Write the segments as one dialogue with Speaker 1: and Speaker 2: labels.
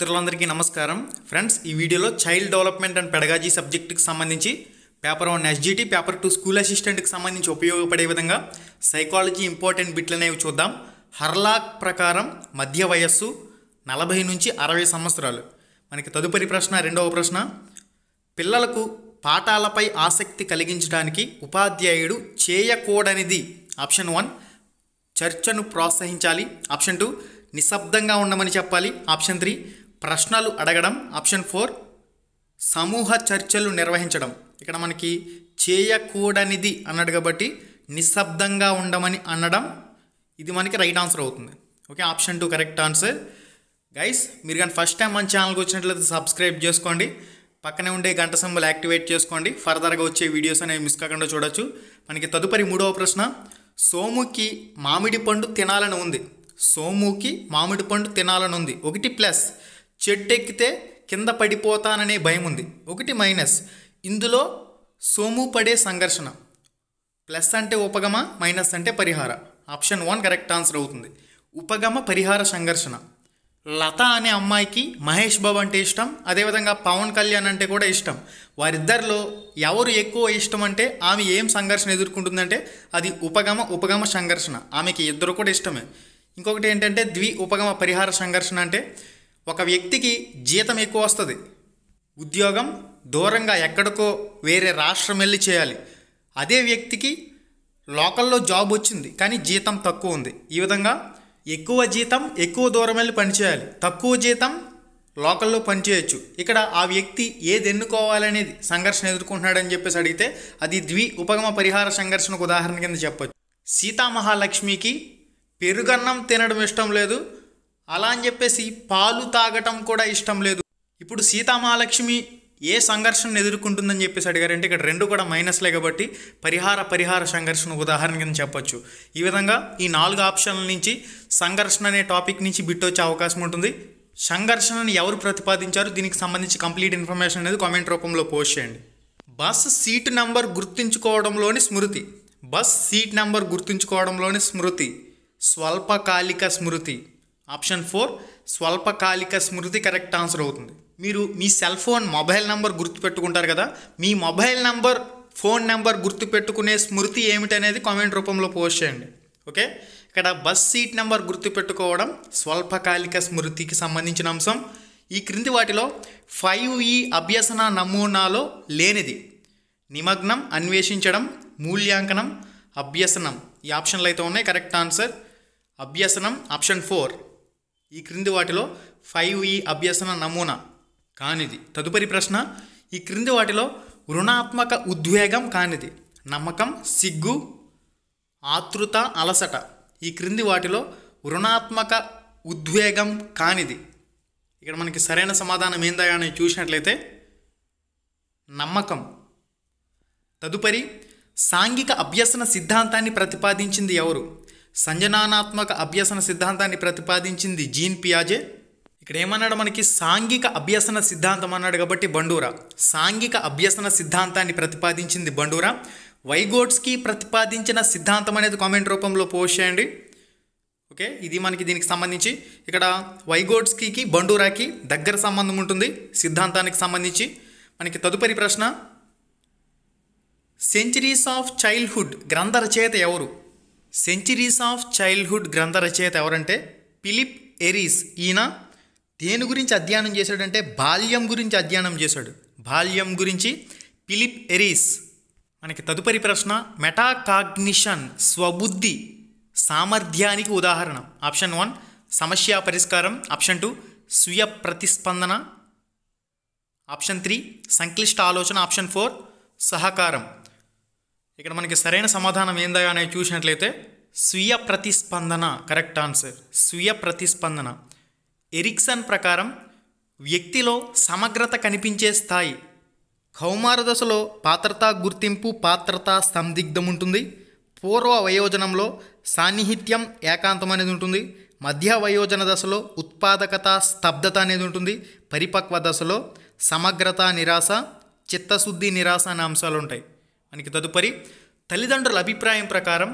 Speaker 1: మిత్రులందరికీ నమస్కారం ఫ్రెండ్స్ ఈ వీడియోలో చైల్డ్ డెవలప్మెంట్ అండ్ పెడగాజీ సబ్జెక్టుకి సంబంధించి paper one SGT paper two school అసిస్టెంట్కి సంబంధించి ఉపయోగపడే విధంగా సైకాలజీ ఇంపార్టెంట్ బిట్లు అనేవి చూద్దాం హర్లాక్ ప్రకారం మధ్య వయస్సు నలభై నుంచి అరవై సంవత్సరాలు మనకి తదుపరి ప్రశ్న రెండవ ప్రశ్న పిల్లలకు పాఠాలపై ఆసక్తి కలిగించడానికి ఉపాధ్యాయుడు చేయకూడనిది ఆప్షన్ వన్ చర్చను ప్రోత్సహించాలి ఆప్షన్ టూ నిశ్శబ్దంగా ఉండమని చెప్పాలి ఆప్షన్ త్రీ ప్రశ్నలు అడగడం ఆప్షన్ ఫోర్ సమూహ చర్చలు నిర్వహించడం ఇక్కడ మనకి చేయకూడనిది అన్నాడు కాబట్టి నిశ్శబ్దంగా ఉండమని అనడం ఇది మనకి రైట్ ఆన్సర్ అవుతుంది okay option two correct answer guys మీరు కానీ ఫస్ట్ టైం మన ఛానల్కి వచ్చినట్లయితే సబ్స్క్రైబ్ చేసుకోండి పక్కనే ఉండే గంట సింబల్ యాక్టివేట్ చేసుకోండి ఫర్దర్గా వచ్చే వీడియోస్ అనేవి మిస్ కాకుండా చూడొచ్చు మనకి తదుపరి మూడవ ప్రశ్న సోముకి మామిడి పండు తినాలని ఉంది సోముకి మామిడి పండు తినాలని ఉంది ఒకటి ప్లస్ చెట్టు ఎక్కితే కింద పడిపోతాననే భయం ఉంది ఒకటి మైనస్ ఇందులో సోము పడే సంఘర్షణ ప్లస్ అంటే ఉపగమ మైనస్ అంటే పరిహార ఆప్షన్ వన్ కరెక్ట్ ఆన్సర్ అవుతుంది ఉపగమ పరిహార సంఘర్షణ లత అనే అమ్మాయికి మహేష్ బాబు అంటే ఇష్టం అదేవిధంగా పవన్ కళ్యాణ్ అంటే కూడా ఇష్టం వారిద్దరిలో ఎవరు ఎక్కువ ఇష్టం అంటే ఆమె ఏం సంఘర్షణ ఎదుర్కొంటుందంటే అది ఉపగమ ఉపగమ సంఘర్షణ ఆమెకి ఇద్దరు కూడా ఇష్టమే ఇంకొకటి ఏంటంటే ద్వి ఉపగమ పరిహార సంఘర్షణ అంటే ఒక వ్యక్తికి జీతం ఎక్కువ వస్తుంది ఉద్యోగం దూరంగా ఎక్కడికో వేరే రాష్ట్రం వెళ్ళి చేయాలి అదే వ్యక్తికి లోకల్లో జాబ్ వచ్చింది కానీ జీతం తక్కువ ఉంది ఈ విధంగా ఎక్కువ జీతం ఎక్కువ దూరం వెళ్ళి పనిచేయాలి తక్కువ జీతం లోకల్లో పనిచేయచ్చు ఇక్కడ ఆ వ్యక్తి ఏది ఎన్నుకోవాలనేది సంఘర్షణ ఎదుర్కొంటున్నాడని చెప్పేసి అడిగితే అది ద్వి ఉపగమ పరిహార సంఘర్షణకు ఉదాహరణ కింద చెప్పొచ్చు సీతామహాలక్ష్మికి పెరుగన్నం తినడం ఇష్టం లేదు అలా అని చెప్పేసి పాలు తాగటం కూడా ఇష్టం లేదు ఇప్పుడు సీతామహాలక్ష్మి ఏ సంఘర్షణ ఎదుర్కొంటుందని చెప్పేసి అడిగారంటే ఇక్కడ రెండు కూడా మైనస్లే కాబట్టి పరిహార పరిహార సంఘర్షణ ఉదాహరణ కింద చెప్పొచ్చు ఈ విధంగా ఈ నాలుగు ఆప్షన్ల నుంచి సంఘర్షణ అనే టాపిక్ నుంచి బిట్టొచ్చే అవకాశం ఉంటుంది సంఘర్షణను ఎవరు ప్రతిపాదించారు దీనికి సంబంధించి కంప్లీట్ ఇన్ఫర్మేషన్ అనేది కామెంట్ రూపంలో పోస్ట్ చేయండి బస్ సీట్ నంబర్ గుర్తుంచుకోవడంలోని స్మృతి బస్ సీట్ నంబర్ గుర్తుంచుకోవడంలోని స్మృతి స్వల్పకాలిక స్మృతి ఆప్షన్ ఫోర్ స్వల్పకాలిక స్మృతి కరెక్ట్ ఆన్సర్ అవుతుంది మీరు మీ సెల్ ఫోన్ మొబైల్ నెంబర్ గుర్తుపెట్టుకుంటారు కదా మీ మొబైల్ నెంబర్ ఫోన్ నెంబర్ గుర్తుపెట్టుకునే స్మృతి ఏమిటనేది కామెంట్ రూపంలో పోస్ట్ చేయండి ఓకే ఇక్కడ బస్ సీట్ నెంబర్ గుర్తుపెట్టుకోవడం స్వల్పకాలిక స్మృతికి సంబంధించిన అంశం ఈ క్రింది వాటిలో ఫైవ్ ఈ అభ్యసన నమూనాలో లేనిది నిమగ్నం అన్వేషించడం మూల్యాంకనం అభ్యసనం ఈ ఆప్షన్లు అయితే ఉన్నాయి కరెక్ట్ ఆన్సర్ అభ్యసనం ఆప్షన్ ఫోర్ ఈ క్రింది వాటిలో ఫైవ్ ఈ అభ్యసన నమూనా కానిది తదుపరి ప్రశ్న ఈ క్రింది వాటిలో రుణాత్మక ఉద్వేగం కానిది నమ్మకం సిగ్గు ఆతృత అలసట ఈ క్రింది వాటిలో రుణాత్మక ఉద్వేగం కానిది ఇక్కడ మనకి సరైన సమాధానం ఏందా అని చూసినట్లయితే నమ్మకం తదుపరి సాంఘిక అభ్యసన సిద్ధాంతాన్ని ప్రతిపాదించింది ఎవరు సంజనానాత్మక అభ్యసన సిద్ధాంతాన్ని ప్రతిపాదించింది జీన్ పియాజే ఇక్కడ ఏమన్నాడు మనకి సాంఘిక అభ్యసన సిద్ధాంతం అన్నాడు కాబట్టి బండూరా సాంఘిక అభ్యసన సిద్ధాంతాన్ని ప్రతిపాదించింది బండూరా వైగోట్స్కి ప్రతిపాదించిన సిద్ధాంతం అనేది కామెంట్ రూపంలో పోస్ట్ చేయండి ఓకే ఇది మనకి దీనికి సంబంధించి ఇక్కడ వైగోట్స్కి బండూరాకి దగ్గర సంబంధం ఉంటుంది సిద్ధాంతానికి సంబంధించి మనకి తదుపరి ప్రశ్న సెంచరీస్ ఆఫ్ చైల్డ్హుడ్ గ్రంథ రచయిత ఎవరు సెంచరీస్ ఆఫ్ చైల్డ్హుడ్ గ్రంథ రచయిత ఎవరంటే పిలిప్ ఎరీస్ ఈయన దేని గురించి అధ్యయనం చేశాడంటే బాల్యం గురించి అధ్యయనం చేశాడు బాల్యం గురించి పిలిప్ ఎరీస్ మనకి తదుపరి ప్రశ్న మెటాకాగ్నిషన్ స్వబుద్ధి సామర్థ్యానికి ఉదాహరణ ఆప్షన్ వన్ సమస్య పరిష్కారం ఆప్షన్ టూ స్వీయ ప్రతిస్పందన ఆప్షన్ త్రీ సంక్లిష్ట ఆలోచన ఆప్షన్ ఫోర్ సహకారం ఇక్కడ మనకి సరైన సమాధానం ఏందా అనేది చూసినట్లయితే స్వీయ ప్రతిస్పందన కరెక్ట్ ఆన్సర్ స్వీయ ప్రతిస్పందన ఎరిక్సన్ ప్రకారం వ్యక్తిలో సమగ్రత కనిపించే స్థాయి కౌమార దశలో పాత్రతా గుర్తింపు పాత్రతా సందిగ్ధం ఉంటుంది పూర్వ వయోజనంలో సాన్నిహిత్యం ఏకాంతం అనేది ఉంటుంది మధ్య వయోజన దశలో ఉత్పాదకత స్తబ్దత అనేది ఉంటుంది పరిపక్వ దశలో సమగ్రత నిరాశ చిత్తశుద్ధి నిరాశ అనే అంశాలు ఉంటాయి మనకి తదుపరి తల్లిదండ్రుల అభిప్రాయం ప్రకారం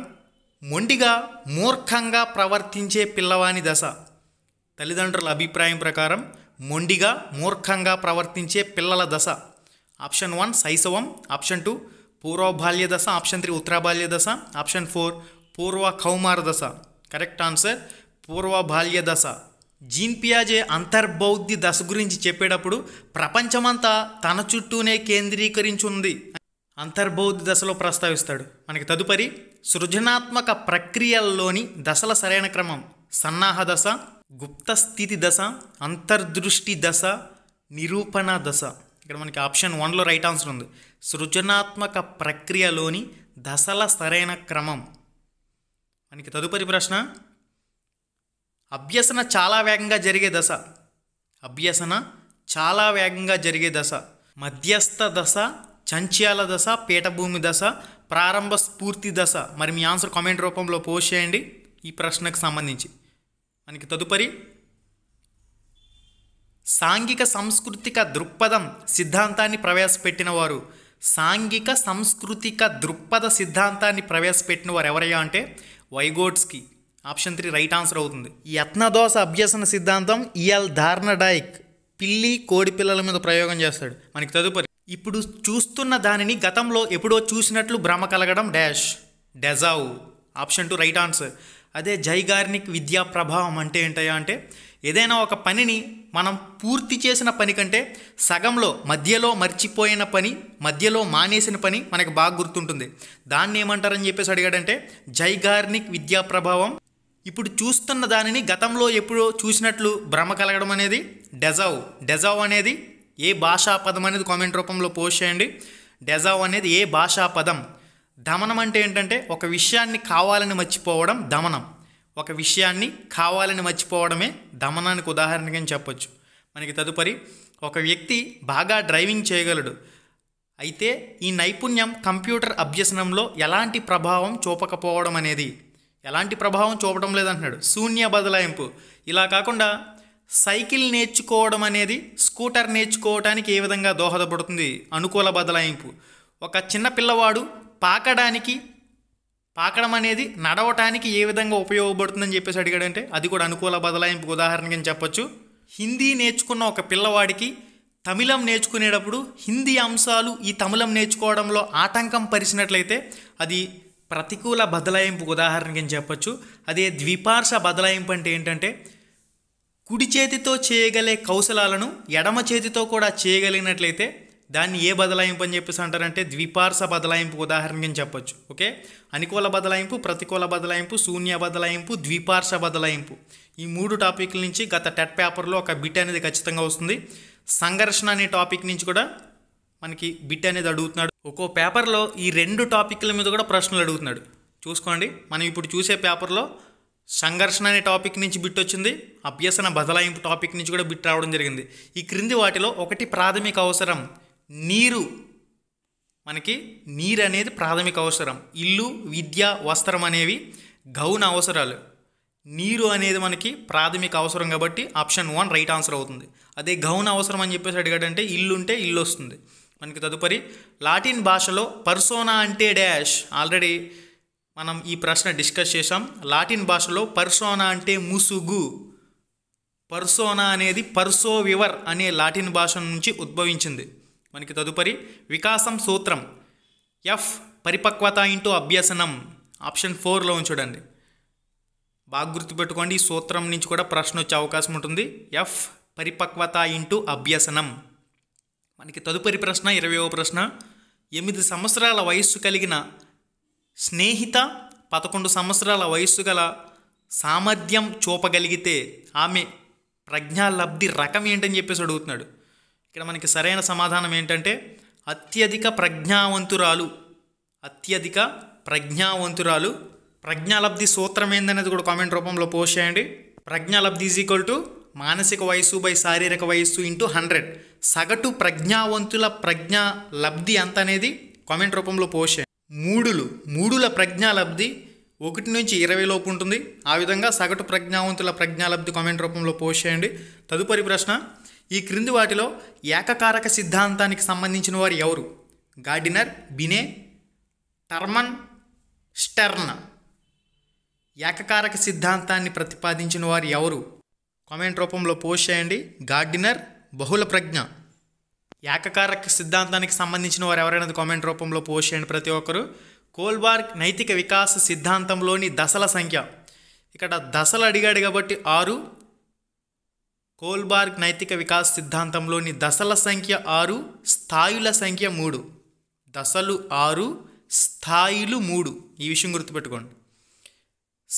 Speaker 1: మొండిగా మూర్ఖంగా ప్రవర్తించే పిల్లవాని దశ తల్లిదండ్రుల అభిప్రాయం ప్రకారం మొండిగా మూర్ఖంగా ప్రవర్తించే పిల్లల దశ ఆప్షన్ వన్ శైశవం ఆప్షన్ టూ పూర్వబాల్య దశ ఆప్షన్ త్రీ ఉత్తరాబాల్య దశ ఆప్షన్ ఫోర్ పూర్వ కౌమార దశ కరెక్ట్ ఆన్సర్ పూర్వబాల్య దశ జీన్ పియాజే అంతర్బౌద్ధి దశ గురించి చెప్పేటప్పుడు ప్రపంచమంతా తన చుట్టూనే కేంద్రీకరించుంది అంతర్బౌద్ధ దశలో ప్రస్తావిస్తాడు మనకి తదుపరి సృజనాత్మక ప్రక్రియల్లోని దశల సరైన క్రమం సన్నాహ దశ గుప్త స్థితి దశ అంతర్దృష్టి దశ నిరూపణ దశ ఇక్కడ మనకి ఆప్షన్ వన్లో రైట్ ఆన్సర్ ఉంది సృజనాత్మక ప్రక్రియలోని దశల సరైన క్రమం మనకి తదుపరి ప్రశ్న అభ్యసన చాలా వేగంగా జరిగే దశ అభ్యసన చాలా వేగంగా జరిగే దశ మధ్యస్థ దశ చంచయాల దశ పీఠభూమి దశ ప్రారంభ స్ఫూర్తి దశ మరి మీ ఆన్సర్ కామెంట్ రూపంలో పోస్ట్ చేయండి ఈ ప్రశ్నకు సంబంధించి మనకి తదుపరి సాంఘిక సాంస్కృతిక దృక్పథం సిద్ధాంతాన్ని ప్రవేశపెట్టిన వారు సాంఘిక సాంస్కృతిక దృక్పథ సిద్ధాంతాన్ని ప్రవేశపెట్టిన వారు ఎవరయ్యా అంటే Vygotsky option three right answer అవుతుంది ఈ యత్నదోష అభ్యసన సిద్ధాంతం ఈఎల్ ధార్నడాయిక్ పిల్లి కోడి పిల్లల మీద ప్రయోగం చేస్తాడు మనకి తదుపరి ఇప్పుడు చూస్తున్న దానిని గతంలో ఎప్పుడో చూసినట్లు భ్రమ కలగడం dash deja vu option two right answer అదే జైగార్నిక్ విద్యా ప్రభావం అంటే ఏంటయ్యా అంటే ఏదైనా ఒక పనిని మనం పూర్తి చేసిన పని కంటే సగంలో మధ్యలో మర్చిపోయిన పని మధ్యలో మానేసిన పని మనకు బాగా గుర్తుంటుంది దాన్ని ఏమంటారని చెప్పేసి అడిగాడంటే జైగార్నిక్ విద్యా ప్రభావం ఇప్పుడు చూస్తున్న దానిని గతంలో ఎప్పుడో చూసినట్లు భ్రమ కలగడం అనేది డెజావ్ డెజావ్ అనేది ఏ భాషా పదం అనేది కామెంట్ రూపంలో పోస్ట్ చేయండి డెజావ్ అనేది ఏ భాషా పదం దమనం అంటే ఏంటంటే ఒక విషయాన్ని కావాలని మర్చిపోవడం దమనం ఒక విషయాన్ని కావాలని మర్చిపోవడమే దమనానికి ఉదాహరణగా చెప్పొచ్చు మనకి తదుపరి ఒక వ్యక్తి బాగా డ్రైవింగ్ చేయగలడు అయితే ఈ నైపుణ్యం కంప్యూటర్ అభ్యసనంలో ఎలాంటి ప్రభావం చూపకపోవడం అనేది ఎలాంటి ప్రభావం చూపడం లేదంటున్నాడు శూన్య బదలాయింపు ఇలా కాకుండా సైకిల్ నేర్చుకోవడం అనేది స్కూటర్ నేర్చుకోవడానికి ఏ విధంగా దోహదపడుతుంది అనుకూల బదలాయింపు ఒక చిన్న పిల్లవాడు పాకడానికి పాకడం అనేది నడవటానికి ఏ విధంగా ఉపయోగపడుతుందని చెప్పేసి అడిగాడంటే అది కూడా అనుకూల బదలాయింపు ఉదాహరణకి చెప్పొచ్చు హిందీ నేర్చుకున్న ఒక పిల్లవాడికి తమిళం నేర్చుకునేటప్పుడు హిందీ అంశాలు ఈ తమిళం నేర్చుకోవడంలో ఆటంకం పరిచినట్లయితే అది ప్రతికూల బదలాయింపు ఉదాహరణకి చెప్పొచ్చు అదే ద్విపార్శ బదలాయింపు అంటే ఏంటంటే కుడి చేతితో చేయగలే కౌశలాలను ఎడమ చేతితో కూడా చేయగలిగినట్లయితే దాన్ని ఏ బదలాయింపు అని చెప్పేసి అంటారంటే ద్విపార్శ బదలాయింపు ఉదాహరణకి చెప్పొచ్చు ఓకే అనుకూల బదలాయింపు ప్రతికూల బదలాయింపు శూన్య బదలాయింపు ద్విపార్శ బదలాయింపు ఈ మూడు టాపిక్ల నుంచి గత టెట్ పేపర్లో ఒక బిట్ అనేది ఖచ్చితంగా వస్తుంది సంఘర్షణ అనే టాపిక్ నుంచి కూడా మనకి బిట్ అనేది అడుగుతున్నాడు ఒక్కో పేపర్లో ఈ రెండు టాపిక్ల మీద కూడా ప్రశ్నలు అడుగుతున్నాడు చూసుకోండి మనం ఇప్పుడు చూసే పేపర్లో సంఘర్షణ అనే టాపిక్ నుంచి బిట్ వచ్చింది అభ్యసన బదలాయింపు టాపిక్ నుంచి కూడా బిట్ రావడం జరిగింది ఈ క్రింది వాటిలో ఒకటి ప్రాథమిక అవసరం నీరు మనకి నీరు అనేది ప్రాథమిక అవసరం ఇల్లు విద్య వస్త్రం అనేవి గౌన అవసరాలు నీరు అనేది మనకి ప్రాథమిక అవసరం కాబట్టి ఆప్షన్ వన్ రైట్ ఆన్సర్ అవుతుంది అదే గౌన అవసరం అని చెప్పేసి అడిగాడంటే ఇల్లు ఉంటే ఇల్లు వస్తుంది మనకి తదుపరి లాటిన్ భాషలో పర్సోనా అంటే డాష్ ఆల్రెడీ మనం ఈ ప్రశ్న డిస్కస్ చేసాం లాటిన్ భాషలో పర్సోనా అంటే ముసుగు పర్సోనా అనేది పర్సో వివర్ అనే లాటిన్ భాష నుంచి ఉద్భవించింది మనకి తదుపరి వికాసం సూత్రం ఎఫ్ పరిపక్వత ఇంటూ అభ్యసనం ఆప్షన్ ఫోర్లో ఉంచడండి బాగా గుర్తుపెట్టుకోండి ఈ సూత్రం నుంచి కూడా ప్రశ్న వచ్చే అవకాశం ఉంటుంది ఎఫ్ పరిపక్వత ఇంటూ అభ్యసనం మనకి తదుపరి ప్రశ్న ఇరవయో ప్రశ్న ఎనిమిది సంవత్సరాల వయస్సు కలిగిన స్నేహిత పదకొండు సంవత్సరాల వయస్సు గల సామర్థ్యం చూపగలిగితే ఆమె ప్రజ్ఞాలబ్ధి రకం ఏంటని చెప్పేసి అడుగుతున్నాడు ఇక్కడ మనకి సరైన సమాధానం ఏంటంటే అత్యధిక ప్రజ్ఞావంతురాలు అత్యధిక ప్రజ్ఞావంతురాలు ప్రజ్ఞాలబ్ధి సూత్రం ఏందనేది కూడా కామెంట్ రూపంలో పోస్ట్ చేయండి ప్రజ్ఞాలబ్ధి ఈజ్ ఈక్వల్ టు మానసిక వయస్సు బై శారీరక వయస్సు ఇంటూ హండ్రెడ్ సగటు ప్రజ్ఞావంతుల ప్రజ్ఞా లబ్ధి ఎంత అనేది కామెంట్ రూపంలో పోస్ట్ మూడులు మూడుల ప్రజ్ఞాలబ్ధి ఒకటి నుంచి ఇరవై లోపు ఉంటుంది ఆ విధంగా సగటు ప్రజ్ఞావంతుల ప్రజ్ఞాలబ్ధి కామెంట్ రూపంలో పోస్ట్ చేయండి తదుపరి ప్రశ్న ఈ క్రింది వాటిలో ఏకకారక సిద్ధాంతానికి సంబంధించిన వారు ఎవరు గార్డినర్ బినే టర్మన్ స్టెర్న్ ఏకకారక సిద్ధాంతాన్ని ప్రతిపాదించిన వారు ఎవరు కామెంట్ రూపంలో పోస్ట్ చేయండి గార్డినర్ బహుళ ప్రజ్ఞ ఏకకారక సిద్ధాంతానికి సంబంధించిన వారు ఎవరైనా కామెంట్ రూపంలో పోస్ట్ చేయండి ప్రతి ఒక్కరు కోల్బార్గ్ నైతిక వికాస సిద్ధాంతంలోని దశల సంఖ్య ఇక్కడ దశలు అడిగాడు కాబట్టి ఆరు కోల్బార్గ్ నైతిక వికాస సిద్ధాంతంలోని దశల సంఖ్య ఆరు స్థాయుల సంఖ్య మూడు దశలు ఆరు స్థాయిలు మూడు ఈ విషయం గుర్తుపెట్టుకోండి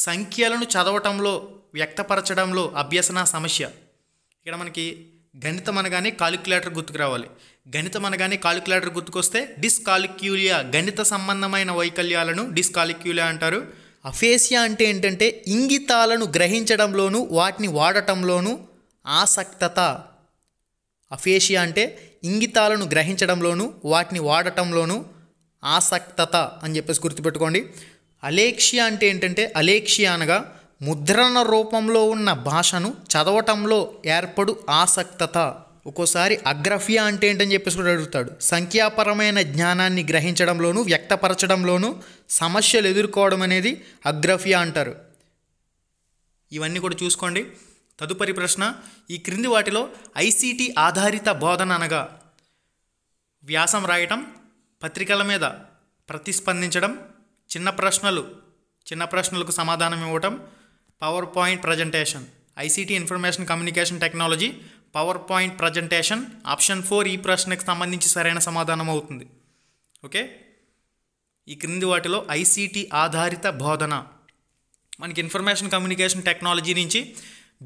Speaker 1: సంఖ్యలను చదవటంలో వ్యక్తపరచడంలో అభ్యసన సమస్య ఇక్కడ మనకి గణితం అనగానే కాలిక్యులేటర్ గుర్తుకు రావాలి గణితం అనగానే కాలిక్యులేటర్ గుర్తుకొస్తే డిస్కాలిక్యూలియా గణిత సంబంధమైన వైకల్యాలను డిస్కాలిక్యూలియా అంటారు అఫేసియా అంటే ఏంటంటే ఇంగితాలను గ్రహించడంలోను వాటిని వాడటంలోను ఆసక్తత అఫేషియా అంటే ఇంగితాలను గ్రహించడంలోను వాటిని వాడటంలోను ఆసక్తత అని చెప్పేసి గుర్తుపెట్టుకోండి అలేక్షియా అంటే ఏంటంటే అలేక్షియా అనగా ముద్రణ రూపంలో ఉన్న భాషను చదవటంలో ఏర్పడు ఆసక్తత ఒక్కోసారి అగ్రఫియా అంటే ఏంటని చెప్పేసి కూడా అడుగుతాడు సంఖ్యాపరమైన జ్ఞానాన్ని గ్రహించడంలోనూ వ్యక్తపరచడంలోనూ సమస్యలు ఎదుర్కోవడం అనేది అగ్రఫియా అంటారు ఇవన్నీ కూడా చూసుకోండి తదుపరి ప్రశ్న ఈ క్రింది వాటిలో ఐసీటీ ఆధారిత బోధన అనగా వ్యాసం రాయటం పత్రికల మీద ప్రతిస్పందించడం చిన్న ప్రశ్నలు చిన్న ప్రశ్నలకు సమాధానం ఇవ్వటం power point presentation ICT information communication technology power point presentation option four ఈ ప్రశ్నకు సంబంధించి సరైన సమాధానం అవుతుంది ఓకే ఈ క్రింది వాటిలో ఐసీటీ ఆధారిత బోధన మనకి ఇన్ఫర్మేషన్ కమ్యూనికేషన్ టెక్నాలజీ నుంచి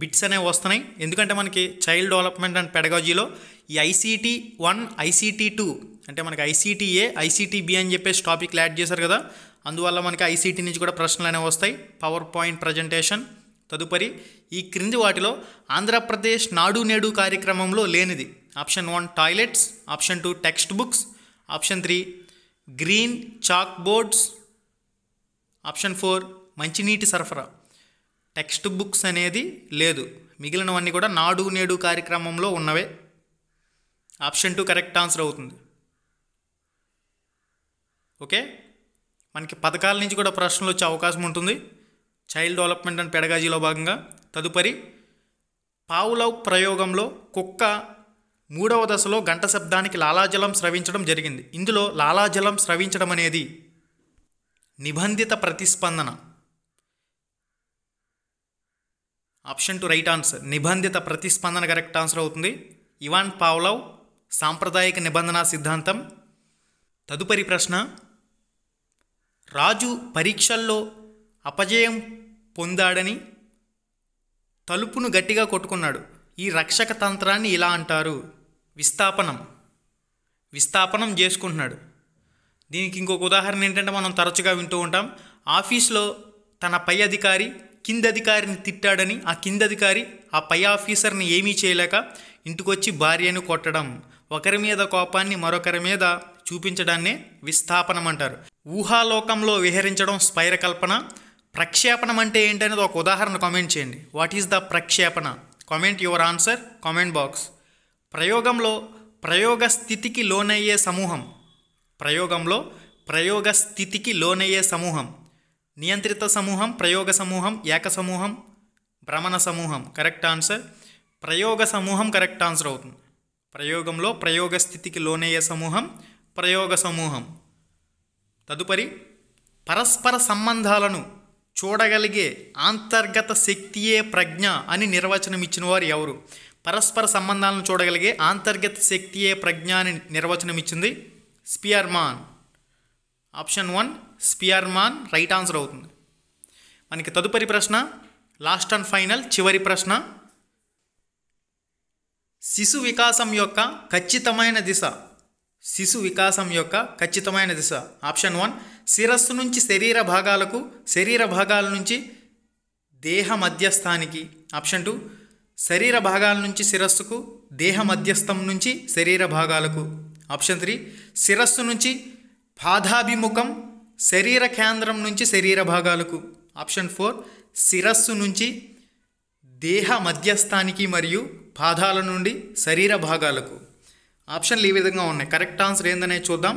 Speaker 1: బిట్స్ అనేవి వస్తున్నాయి ఎందుకంటే మనకి చైల్డ్ డెవలప్మెంట్ అండ్ పెడగాజీలో ఈ ఐసీటీ వన్ ఐసీటీ టూ అంటే మనకి ఐసీటీ ఏ ఐసీటీ బి అని చెప్పేసి టాపిక్లు యాడ్ చేశారు కదా అందువల్ల మనకి ఐసీటీ నుంచి కూడా ప్రశ్నలు అనేవి వస్తాయి పవర్ పాయింట్ ప్రజెంటేషన్ తదుపరి ఈ క్రింది వాటిలో ఆంధ్రప్రదేశ్ నాడు నేడు కార్యక్రమంలో లేనిది option one toilets option two text books option three green chalk boards option four మంచినీటి సరఫరా టెక్స్ట్ బుక్స్ అనేది లేదు మిగిలినవన్నీ కూడా నాడు నేడు కార్యక్రమంలో ఉన్నవే ఆప్షన్ టూ కరెక్ట్ ఆన్సర్ అవుతుంది ఓకే మనకి పథకాల నుంచి కూడా ప్రశ్నలు వచ్చే అవకాశం ఉంటుంది చైల్డ్ డెవలప్మెంట్ అండ్ పెడగాజీలో భాగంగా తదుపరి పావులవ్ ప్రయోగంలో కుక్క మూడవ దశలో గంట శబ్దానికి లాలాజలం స్రవించడం జరిగింది ఇందులో లాలాజలం స్రవించడం అనేది నిబంధిత ప్రతిస్పందన ఆప్షన్ టు రైట్ ఆన్సర్ నిబంధిత ప్రతిస్పందన కరెక్ట్ ఆన్సర్ అవుతుంది ఇవాన్ పావ్లవ్ సాంప్రదాయిక నిబంధన సిద్ధాంతం తదుపరి ప్రశ్న రాజు పరీక్షల్లో అపజయం పొందాడని తలుపును గట్టిగా కొట్టుకున్నాడు ఈ రక్షక తంత్రాన్ని ఇలా అంటారు విస్థాపనం విస్థాపనం చేసుకుంటున్నాడు దీనికి ఇంకొక ఉదాహరణ ఏంటంటే మనం తరచుగా వింటూ ఉంటాం ఆఫీస్లో తన పై అధికారి కింద అధికారిని తిట్టాడని ఆ కింద అధికారి ఆ పై ఆఫీసర్ని ఏమీ చేయలేక ఇంటికొచ్చి భార్యను కొట్టడం ఒకరి మీద కోపాన్ని మరొకరి మీద చూపించడాన్నే విస్థాపనం అంటారు ఊహాలోకంలో విహరించడం స్పైర కల్పన ప్రక్షేపణం అంటే ఏంటనేది ఒక ఉదాహరణ కామెంట్ చేయండి వాట్ ఈస్ ద ప్రక్షేపణ comment your answer comment box ప్రయోగంలో ప్రయోగ స్థితికి లోనయ్యే సమూహం ప్రయోగంలో ప్రయోగ స్థితికి లోనయ్యే సమూహం నియంత్రిత సమూహం ప్రయోగ సమూహం ఏక సమూహం భ్రమణ సమూహం కరెక్ట్ ఆన్సర్ ప్రయోగ సమూహం కరెక్ట్ ఆన్సర్ అవుతుంది ప్రయోగంలో ప్రయోగ స్థితికి లోనయ్యే సమూహం ప్రయోగ సమూహం తదుపరి పరస్పర సంబంధాలను చూడగలిగే అంతర్గత శక్తియే ప్రజ్ఞ అని నిర్వచనం ఇచ్చిన వారు ఎవరు పరస్పర సంబంధాలను చూడగలిగే అంతర్గత శక్తియే ప్రజ్ఞ అని నిర్వచనం ఇచ్చింది Spearman option one Spearman right answer అవుతుంది మనకి తదుపరి ప్రశ్న లాస్ట్ అండ్ ఫైనల్ చివరి ప్రశ్న శిశు వికాసం యొక్క ఖచ్చితమైన దిశ శిశు వికాసం యొక్క ఖచ్చితమైన దిశ ఆప్షన్ వన్ శిరస్సు నుంచి శరీర భాగాలకు శరీర భాగాల నుంచి దేహ మధ్యస్థానికి ఆప్షన్ టూ శరీర భాగాల నుంచి శిరస్సుకు దేహ మధ్యస్థం నుంచి శరీర భాగాలకు ఆప్షన్ త్రీ శిరస్సు నుంచి పాదాభిముఖం శరీర కేంద్రం నుంచి శరీర భాగాలకు ఆప్షన్ ఫోర్ శిరస్సు నుంచి దేహ మధ్యస్థానికి మరియు పాదాల నుండి శరీర భాగాలకు ఆప్షన్లు ఈ విధంగా ఉన్నాయి కరెక్ట్ ఆన్సర్ ఏందనే చూద్దాం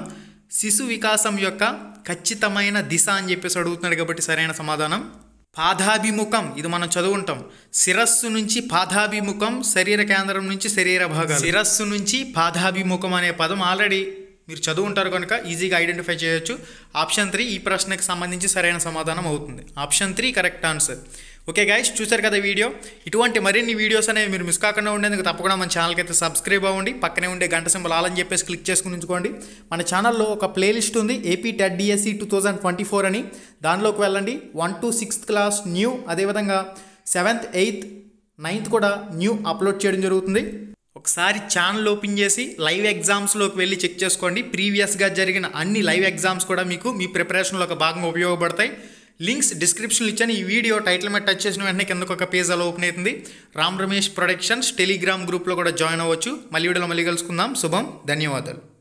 Speaker 1: శిశు వికాసం యొక్క ఖచ్చితమైన దిశ అని చెప్పేసి అడుగుతున్నాడు కాబట్టి సరైన సమాధానం పాదాభిముఖం ఇది మనం చదువుంటాం శిరస్సు నుంచి పాదాభిముఖం శరీర కేంద్రం నుంచి శరీర భాగాలు శిరస్సు నుంచి పాదాభిముఖం అనే పదం ఆల్రెడీ మీరు చదువుంటారు కనుక ఈజీగా ఐడెంటిఫై చేయొచ్చు ఆప్షన్ త్రీ ఈ ప్రశ్నకు సంబంధించి సరైన సమాధానం అవుతుంది option three correct answer okay guys చూసారు కదా వీడియో ఇటువంటి మరిన్ని వీడియోస్ అనేవి మీరు మిస్ కాకుండా ఉండేందుకు తప్పకుండా మన ఛానల్కి అయితే సబ్స్క్రైబ్ అవ్వండి పక్కనే ఉండే గంట సింబల్ ఆలని చెప్పేసి క్లిక్ చేసుకుని ఉంచుకోండి మన ఛానల్లో ఒక ప్లేలిస్ట్ ఉంది AP TET DSC two thousand twenty four అని దానిలోకి వెళ్ళండి one to sixth class new అదేవిధంగా సెవెంత్ ఎయిత్ నైన్త్ కూడా న్యూ అప్లోడ్ చేయడం జరుగుతుంది ఒకసారి ఛానల్ ఓపెన్ చేసి లైవ్ ఎగ్జామ్స్లోకి వెళ్ళి చెక్ చేసుకోండి ప్రీవియస్గా జరిగిన అన్ని లైవ్ ఎగ్జామ్స్ కూడా మీకు మీ ప్రిపరేషన్లో ఒక భాగంగా ఉపయోగపడతాయి లింక్స్ డిస్క్రిప్షన్లో ఇచ్చాను ఈ వీడియో టైటిల్ మీద టచ్ చేసిన వెంటనే కిందకు ఒక పేజ్ అలా ఓపెన్ అవుతుంది రామ్ రమేష్ ప్రొడక్షన్స్ టెలిగ్రామ్ గ్రూప్లో కూడా జాయిన్ అవ్వచ్చు మళ్ళీ వీడియోలో మళ్ళీ కలుసుకుందాం శుభం ధన్యవాదాలు